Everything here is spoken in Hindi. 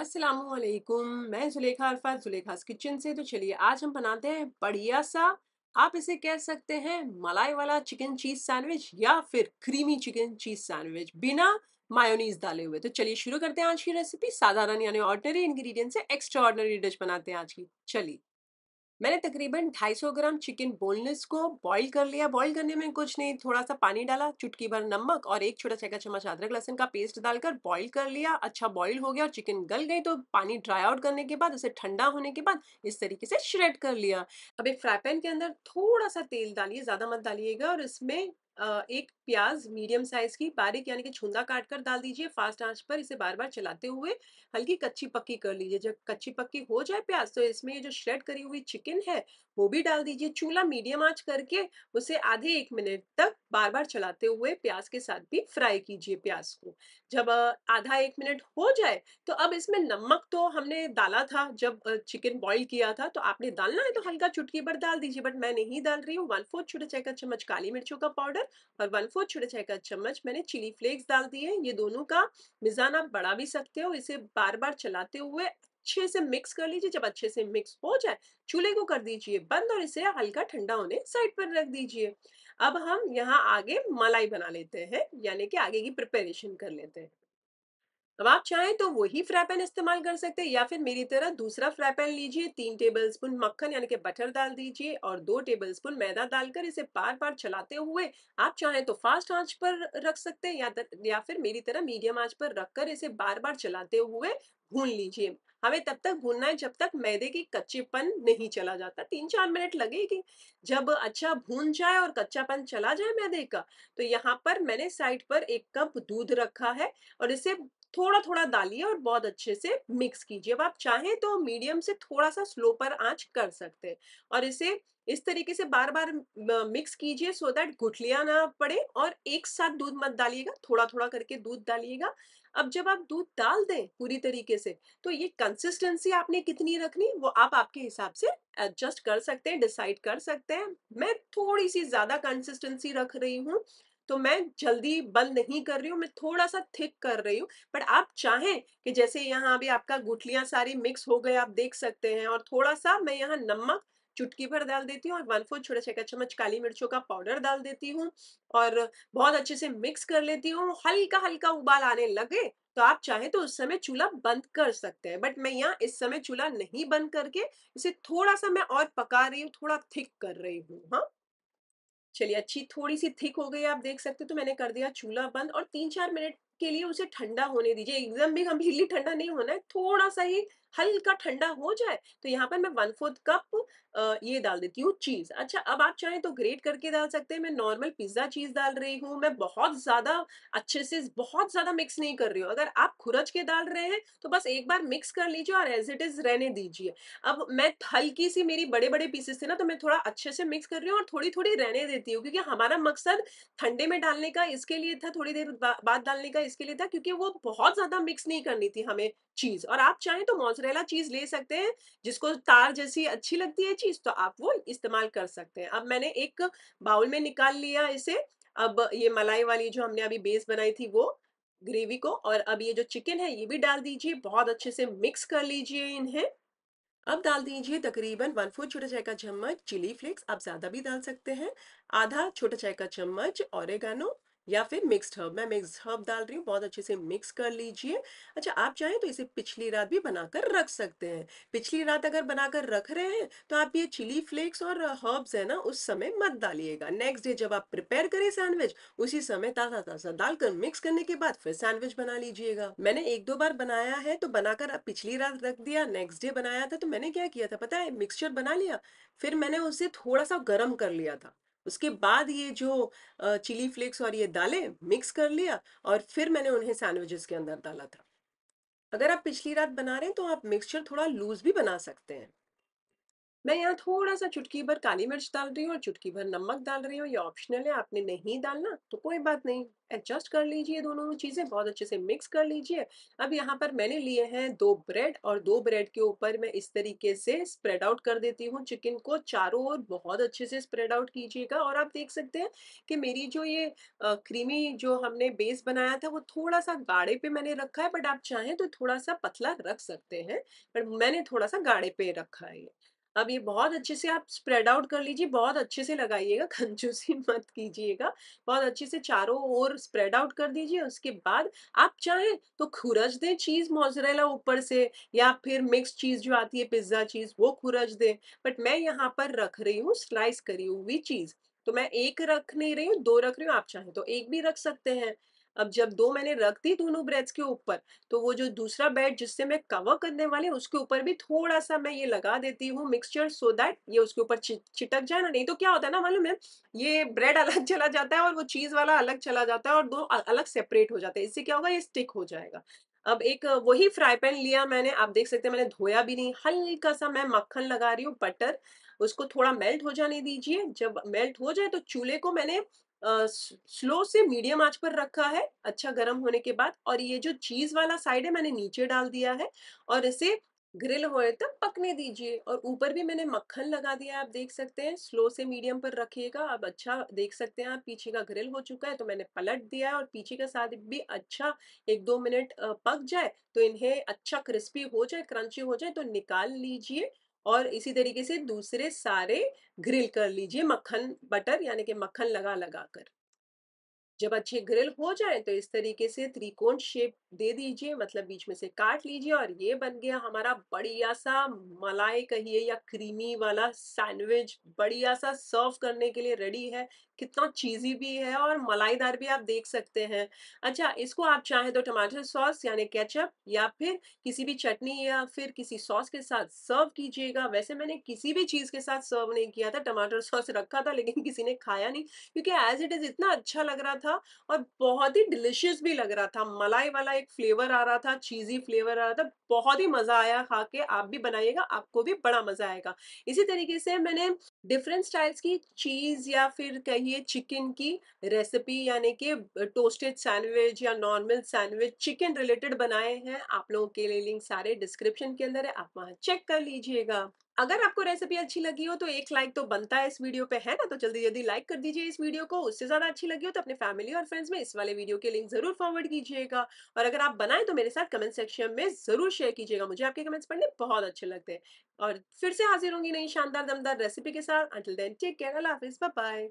असलकुम मैं जुलेखा अरफा जुलेखा किचन से तो चलिए आज हम बनाते हैं बढ़िया सा आप इसे कह सकते हैं मलाई वाला चिकन चीज़ सैंडविच या फिर क्रीमी चिकन चीज़ सैंडविच बिना मायोनीज डाले हुए तो चलिए शुरू करते हैं आज की रेसिपी साधारण यानी ऑर्डनरी इंग्रेडिएंट से एक्स्ट्रा ऑर्डनरी डिश बनाते हैं आज की चलिए मैंने तकरीबन 250 ग्राम चिकन बोनलेस को बॉईल कर लिया बॉईल करने में कुछ नहीं थोड़ा सा पानी डाला चुटकी भर नमक और एक छोटा चाय चम्मच अदरक लहसन का पेस्ट डालकर बॉईल कर लिया अच्छा बॉईल हो गया और चिकन गल गई तो पानी ड्राई आउट करने के बाद उसे ठंडा होने के बाद इस तरीके से श्रेड कर लिया अब एक फ्राई पैन के अंदर थोड़ा सा तेल डालिए ज़्यादा मत डालिएगा और इसमें एक प्याज मीडियम साइज की बारीक यानी कि छुंदा काट कर डाल दीजिए फास्ट आंच पर इसे बार बार चलाते हुए हल्की कच्ची पक्की कर लीजिए जब कच्ची पक्की हो जाए प्याज तो इसमें ये जो श्रेड करी हुई चिकन है वो भी डाल दीजिए चूल्हा मीडियम आंच करके उसे आधे एक मिनट तक बार बार चलाते हुए प्याज के साथ भी फ्राई कीजिए प्याज को जब आधा एक मिनट हो जाए तो अब इसमें नमक तो हमने डाला था जब चिकन बॉईल किया था तो आपने डालना है तो हल्का चुटकी पर डाल दीजिए बट मैं नहीं डाल रही हूँ वन फोर्थ छोटा चाय का चम्मच काली मिर्चों का पाउडर और वन इसको छोटे चाय का चम्मच मैंने चिली फ्लेक्स डाल दिए ये दोनों का मिजान आप बढ़ा भी सकते हो इसे बार बार चलाते हुए अच्छे से मिक्स कर लीजिए जब अच्छे से मिक्स हो जाए चूल्हे को कर दीजिए बंद और इसे हल्का ठंडा होने साइड पर रख दीजिए अब हम यहाँ आगे मलाई बना लेते हैं यानी कि आगे की प्रिपेरेशन कर लेते हैं अब आप चाहें तो वही फ्राई पैन इस्तेमाल कर सकते हैं या फिर मेरी तरह दूसरा फ्राई पैन लीजिए तीन टेबलस्पून मक्खन यानी कि बटर डाल दीजिए और दो टेबलस्पून मैदा डालकर इसे बार बार चलाते हुए आप चाहें तो फास्ट आंच पर रख सकते हैं या या फिर मेरी तरह मीडियम आंच पर रखकर इसे बार बार चलाते हुए भून लीजिए हमें तब तक भूनना है जब तक मैदे की कच्चेपन नहीं चला जाता तीन चार मिनट लगेगी जब अच्छा भून जाए और कच्चापन चला जाए मैदे का तो यहाँ पर मैंने साइड पर एक कप दूध रखा है और इसे थोड़ा थोड़ा डालिए और बहुत अच्छे से मिक्स कीजिए अब आप चाहें तो मीडियम से थोड़ा सा स्लो पर आंच कर सकते हैं और इसे इस तरीके से बार बार मिक्स कीजिए सो दैट गुठलियाँ ना पड़े और एक साथ दूध मत डालिएगा थोड़ा थोड़ा करके दूध डालिएगा अब जब आप दूध डाल दें पूरी तरीके से तो ये कंसिस्टेंसी आपने कितनी रखनी वो आप आपके हिसाब से एडजस्ट कर सकते हैं डिसाइड कर सकते हैं मैं थोड़ी सी ज़्यादा कंसिस्टेंसी रख रही हूँ तो मैं जल्दी बंद नहीं कर रही हूँ मैं थोड़ा सा थिक कर रही हूँ बट आप चाहें कि जैसे यहाँ अभी आपका गुठलियाँ सारी मिक्स हो गए आप देख सकते हैं और थोड़ा सा मैं यहाँ नमक चुटकी भर डाल देती हूँ और वन फोर्थ छोटा छोटा चम्मच काली मिर्चों का पाउडर डाल देती हूँ और बहुत अच्छे से मिक्स कर लेती हूँ हल्का हल्का उबाल आने लगे तो आप चाहे तो उस समय चूल्हा बंद कर सकते हैं बट मैं यहाँ इस समय चूल्हा नहीं बंद करके इसे थोड़ा सा मैं और पका रही हूँ थोड़ा थिक कर रही हूँ हाँ चलिए अच्छी थोड़ी सी थिक हो गई आप देख सकते हो तो मैंने कर दिया चूल्हा बंद और तीन चार मिनट के लिए उसे ठंडा होने दीजिए एकदम भी कम्प्लीटली ठंडा नहीं होना है थोड़ा सा ही हल्का ठंडा हो जाए तो यहाँ पर मैं वन फोर्थ कप ये डाल देती हूँ चीज़ अच्छा अब आप चाहें तो ग्रेट करके डाल सकते हैं मैं नॉर्मल पिज्ज़ा चीज़ डाल रही हूँ मैं बहुत ज़्यादा अच्छे से बहुत ज़्यादा मिक्स नहीं कर रही हूँ अगर आप खुरच के डाल रहे हैं तो बस एक बार मिक्स कर लीजिए और एज इट इज़ रहने दीजिए अब मैं हल्की सी मेरी बड़े बड़े पीसेस थे ना तो मैं थोड़ा अच्छे से मिक्स कर रही हूँ और थोड़ी थोड़ी रहने देती हूँ क्योंकि हमारा मकसद ठंडे में डालने का इसके लिए था थोड़ी देर बाद डालने का इसके लिए था क्योंकि वो बहुत ज़्यादा मिक्स नहीं करनी थी हमें चीज़ और आप चाहें तो मौसम मोचरेला चीज ले सकते हैं जिसको तार जैसी अच्छी लगती है चीज तो आप वो इस्तेमाल कर सकते हैं अब मैंने एक बाउल में निकाल लिया इसे अब ये मलाई वाली जो हमने अभी बेस बनाई थी वो ग्रेवी को और अब ये जो चिकन है ये भी डाल दीजिए बहुत अच्छे से मिक्स कर लीजिए इन्हें अब डाल दीजिए तकरीबन वन फोर्थ छोटा चाय का चम्मच चिली फ्लेक्स आप ज़्यादा भी डाल सकते हैं आधा छोटा चाय का चम्मच औरेगानो या फिर मिक्स्ड हर्ब मैं मिक्स हर्ब डाल रही हूँ बहुत अच्छे से मिक्स कर लीजिए अच्छा आप चाहें तो इसे पिछली रात भी बनाकर रख सकते हैं पिछली रात अगर बनाकर रख रहे हैं तो आप ये चिली फ्लेक्स और हर्ब्स है ना उस समय मत डालिएगा नेक्स्ट डे जब आप प्रिपेयर करें सैंडविच उसी समय ताज़ा ताज़ा डालकर मिक्स करने के बाद फिर सैंडविच बना लीजिएगा मैंने एक दो बार बनाया है तो बनाकर पिछली रात रख दिया नेक्स्ट डे बनाया था तो मैंने क्या किया था पता है मिक्सचर बना लिया फिर मैंने उसे थोड़ा सा गर्म कर लिया था उसके बाद ये जो चिली फ्लेक्स और ये दालें मिक्स कर लिया और फिर मैंने उन्हें सैंडविचेस के अंदर डाला था अगर आप पिछली रात बना रहे हैं तो आप मिक्सचर थोड़ा लूज भी बना सकते हैं मैं यहाँ थोड़ा सा चुटकी भर काली मिर्च डाल रही हूँ और चुटकी भर नमक डाल रही हूँ ये ऑप्शनल है आपने नहीं डालना तो कोई बात नहीं एडजस्ट कर लीजिए दोनों चीज़ें बहुत अच्छे से मिक्स कर लीजिए अब यहाँ पर मैंने लिए हैं दो ब्रेड और दो ब्रेड के ऊपर मैं इस तरीके से स्प्रेड आउट कर देती हूँ चिकन को चारों ओर बहुत अच्छे से स्प्रेड आउट कीजिएगा और आप देख सकते हैं कि मेरी जो ये क्रीमी जो हमने बेस बनाया था वो थोड़ा सा गाढ़े पे मैंने रखा है बट आप चाहें तो थोड़ा सा पतला रख सकते हैं बट मैंने थोड़ा सा गाढ़े पे रखा है ये अब ये बहुत अच्छे से आप स्प्रेड आउट कर लीजिए बहुत अच्छे से लगाइएगा कंजूसी मत कीजिएगा बहुत अच्छे से चारों ओर स्प्रेड आउट कर दीजिए उसके बाद आप चाहें तो खुरज दें चीज़ मोजरेला ऊपर से या फिर मिक्स चीज़ जो आती है पिज्ज़ा चीज़ वो खुरज दें बट मैं यहाँ पर रख रही हूँ स्लाइस करी हुई चीज़ तो मैं एक रख नहीं रही हूँ दो रख रही हूँ आप चाहें तो एक भी रख सकते हैं अब जब दो मैंने रख दी दोनों ब्रेड्स के ऊपर तो वो जो दूसरा बेड जिससे मैं कवर करने वाले उसके ऊपर भी थोड़ा सा मैं ये लगा देती हूँ मिक्सचर सो दैट ये उसके ऊपर चिटक जाए ना नहीं तो क्या होता है ना मालूम है ये ब्रेड अलग चला जाता है और वो चीज़ वाला अलग चला जाता है और दो अलग सेपरेट हो जाते हैं इससे क्या होगा ये स्टिक हो जाएगा अब एक वही फ्राई पैन लिया मैंने आप देख सकते हैं मैंने धोया भी नहीं हल्का सा मैं मक्खन लगा रही हूँ बटर उसको थोड़ा मेल्ट हो जाने दीजिए जब मेल्ट हो जाए तो चूल्हे को मैंने स्लो से मीडियम आंच पर रखा है अच्छा गर्म होने के बाद और ये जो चीज वाला साइड है मैंने नीचे डाल दिया है और इसे ग्रिल होए तक पकने दीजिए और ऊपर भी मैंने मक्खन लगा दिया है आप देख सकते हैं स्लो से मीडियम पर रखिएगा आप अच्छा देख सकते हैं आप पीछे का ग्रिल हो चुका है तो मैंने पलट दिया है और पीछे का साथ भी अच्छा एक दो मिनट पक जाए तो इन्हें अच्छा क्रिस्पी हो जाए क्रंची हो जाए तो निकाल लीजिए और इसी तरीके से दूसरे सारे ग्रिल कर लीजिए मक्खन बटर यानी कि मक्खन लगा लगा कर जब अच्छे ग्रिल हो जाए तो इस तरीके से त्रिकोण शेप दे दीजिए मतलब बीच में से काट लीजिए और ये बन गया हमारा बढ़िया सा मलाई कहिए या क्रीमी वाला सैंडविच बढ़िया सा सर्व करने के लिए रेडी है कितना चीज़ी भी है और मलाईदार भी आप देख सकते हैं अच्छा इसको आप चाहे तो टमाटर सॉस यानी केचप या फिर किसी भी चटनी या फिर किसी सॉस के साथ सर्व कीजिएगा वैसे मैंने किसी भी चीज़ के साथ सर्व नहीं किया था टमाटर सॉस रखा था लेकिन किसी ने खाया नहीं क्योंकि एज इट इज़ इतना अच्छा लग रहा था और बहुत ही डिलिशियस भी लग रहा था मलाई वाला एक फ्लेवर आ रहा था चीज़ी फ्लेवर आ रहा था बहुत ही मज़ा आया खा के आप भी बनाइएगा आपको भी बड़ा मज़ा आएगा इसी तरीके से मैंने डिफरेंट स्टाइल्स की चीज़ या फिर कहीं ये चिकन की रेसिपी यानी कि टोस्टेड सैंडविच या नॉर्मल सैंडविच चिकन रिलेटेड बनाए हैं आप लोगों के लिए लिंक सारे डिस्क्रिप्शन के अंदर है आप वहाँ चेक कर लीजिएगा अगर आपको रेसिपी अच्छी लगी हो तो एक लाइक तो बनता है इस वीडियो पे है ना तो जल्दी जल्दी लाइक कर दीजिए इस वीडियो को उससे ज्यादा अच्छी लगी हो तो अपने फैमिली और फ्रेंड्स में इस वाले वीडियो के लिंक जरूर फॉरवर्ड कीजिएगा और अगर आप बनाए तो मेरे साथ कमेंट सेक्शन में जरूर शेयर कीजिएगा मुझे आपके कमेंट्स पढ़ने बहुत अच्छे लगते हैं और फिर से हाजिर होंगी नई शानदार दमदार रेसिपी के साथ अंटिल देन टेक केयर अल्लाह हाफिज बाय